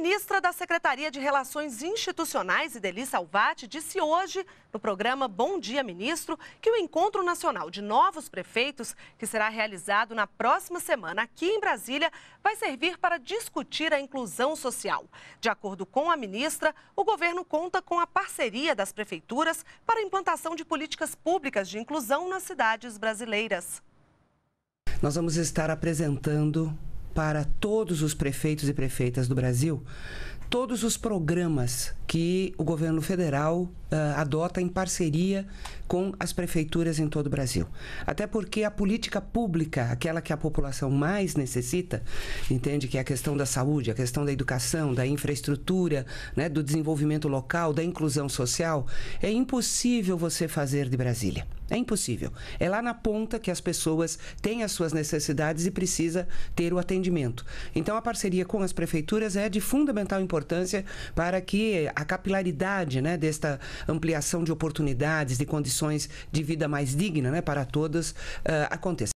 ministra da Secretaria de Relações Institucionais, Ideli Salvati, disse hoje, no programa Bom Dia Ministro, que o Encontro Nacional de Novos Prefeitos, que será realizado na próxima semana aqui em Brasília, vai servir para discutir a inclusão social. De acordo com a ministra, o governo conta com a parceria das prefeituras para a implantação de políticas públicas de inclusão nas cidades brasileiras. Nós vamos estar apresentando para todos os prefeitos e prefeitas do Brasil todos os programas que o governo federal uh, adota em parceria com as prefeituras em todo o Brasil. Até porque a política pública, aquela que a população mais necessita, entende que é a questão da saúde, a questão da educação, da infraestrutura, né, do desenvolvimento local, da inclusão social, é impossível você fazer de Brasília. É impossível. É lá na ponta que as pessoas têm as suas necessidades e precisa ter o atendimento. Então a parceria com as prefeituras é de fundamental importância para que a capilaridade né, desta ampliação de oportunidades, de condições de vida mais digna né, para todas uh, aconteça.